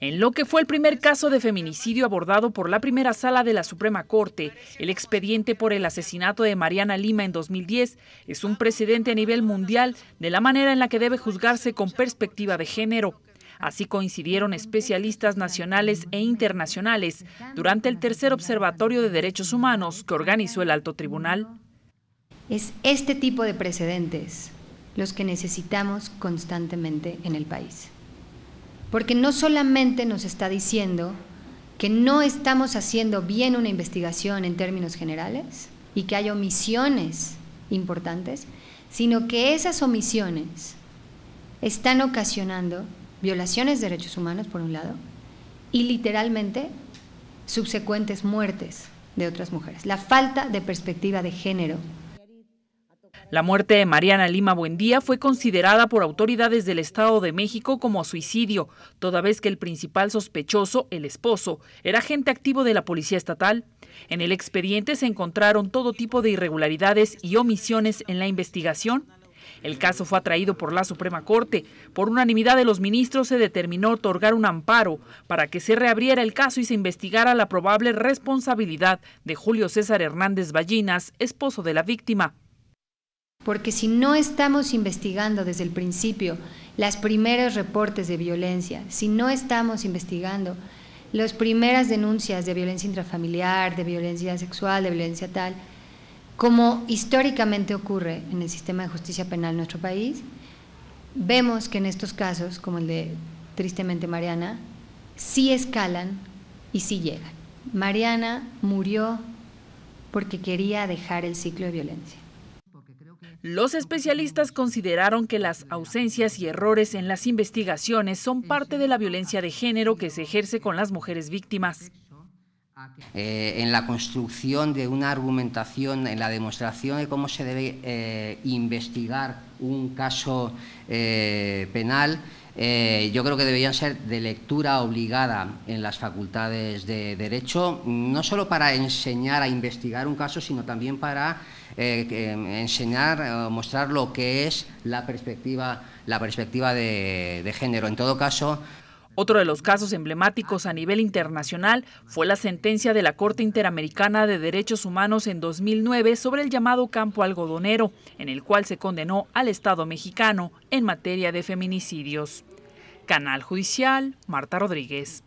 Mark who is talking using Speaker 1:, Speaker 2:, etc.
Speaker 1: En lo que fue el primer caso de feminicidio abordado por la primera sala de la Suprema Corte, el expediente por el asesinato de Mariana Lima en 2010 es un precedente a nivel mundial de la manera en la que debe juzgarse con perspectiva de género. Así coincidieron especialistas nacionales e internacionales durante el tercer Observatorio de Derechos Humanos que organizó el Alto Tribunal. Es este tipo de precedentes
Speaker 2: los que necesitamos constantemente en el país porque no solamente nos está diciendo que no estamos haciendo bien una investigación en términos generales y que hay omisiones importantes, sino que esas omisiones están ocasionando violaciones de derechos humanos, por un lado, y literalmente subsecuentes muertes de otras mujeres. La falta de perspectiva de género
Speaker 1: la muerte de Mariana Lima Buendía fue considerada por autoridades del Estado de México como suicidio, toda vez que el principal sospechoso, el esposo, era agente activo de la Policía Estatal. En el expediente se encontraron todo tipo de irregularidades y omisiones en la investigación. El caso fue atraído por la Suprema Corte. Por unanimidad de los ministros se determinó otorgar un amparo para que se reabriera el caso y se investigara la probable responsabilidad de Julio César Hernández Ballinas, esposo de la víctima porque si no
Speaker 2: estamos investigando desde el principio los primeros reportes de violencia, si no estamos investigando las primeras denuncias de violencia intrafamiliar, de violencia sexual, de violencia tal, como históricamente ocurre en el sistema de justicia penal en nuestro país, vemos que en estos casos, como el de tristemente Mariana, sí escalan y sí llegan. Mariana murió porque
Speaker 1: quería dejar el ciclo de violencia. Los especialistas consideraron que las ausencias y errores en las investigaciones son parte de la violencia de género que se ejerce con las mujeres víctimas.
Speaker 3: Eh, en la construcción de una argumentación, en la demostración de cómo se debe eh, investigar un caso eh, penal, eh, yo creo que deberían ser de lectura obligada en las facultades de Derecho, no solo para enseñar a investigar un caso, sino también para eh, em, enseñar, eh, mostrar lo que es la perspectiva, la perspectiva de, de género. En todo caso,
Speaker 1: otro de los casos emblemáticos a nivel internacional fue la sentencia de la Corte Interamericana de Derechos Humanos en 2009 sobre el llamado campo algodonero, en el cual se condenó al Estado mexicano en materia de feminicidios. Canal Judicial, Marta Rodríguez.